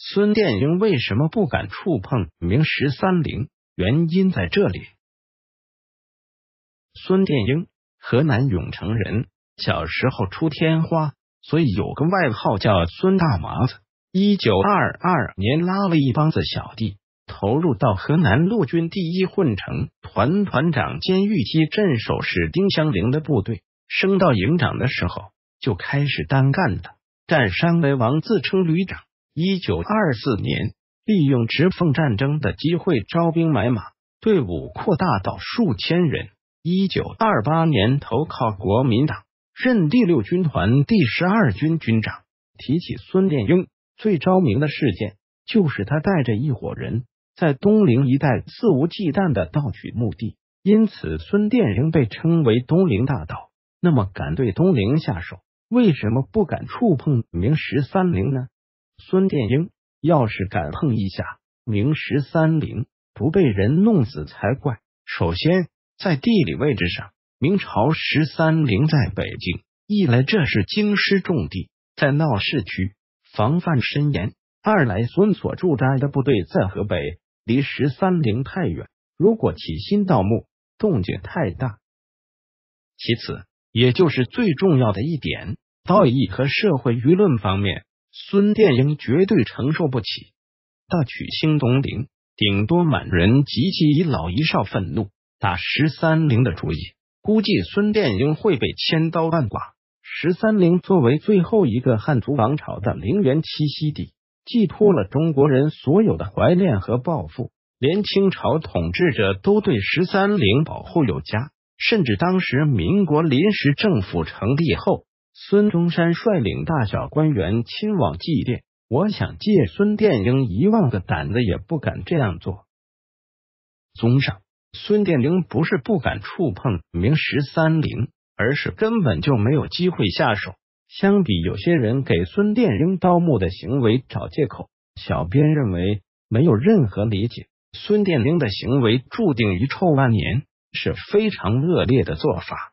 孙殿英为什么不敢触碰明十三陵？原因在这里。孙殿英，河南永城人，小时候出天花，所以有个外号叫孙大麻子。一九二二年，拉了一帮子小弟，投入到河南陆军第一混成团团长兼豫西镇守使丁香林的部队。升到营长的时候，就开始单干了，占山为王，自称旅长。一九二四年，利用直奉战争的机会招兵买马，队伍扩大到数千人。一九二八年，投靠国民党，任第六军团第十二军军长。提起孙殿英，最着名的事件就是他带着一伙人在东陵一带肆无忌惮的盗取墓地，因此孙殿英被称为“东陵大盗”。那么，敢对东陵下手，为什么不敢触碰明十三陵呢？孙殿英要是敢碰一下明十三陵，不被人弄死才怪。首先，在地理位置上，明朝十三陵在北京，一来这是京师重地，在闹市区，防范森严；二来孙所驻扎的部队在河北，离十三陵太远，如果起心盗墓，动静太大。其次，也就是最重要的一点，道义和社会舆论方面。孙殿英绝对承受不起，大曲星东陵，顶多满人及其一老一少愤怒，打十三陵的主意，估计孙殿英会被千刀万剐。十三陵作为最后一个汉族王朝的陵园栖息地，寄托了中国人所有的怀念和抱负，连清朝统治者都对十三陵保护有加，甚至当时民国临时政府成立后。孙中山率领大小官员亲往祭奠。我想借孙殿英一万个胆子也不敢这样做。综上，孙殿英不是不敢触碰明十三陵，而是根本就没有机会下手。相比有些人给孙殿英盗墓的行为找借口，小编认为没有任何理解。孙殿英的行为注定遗臭万年，是非常恶劣的做法。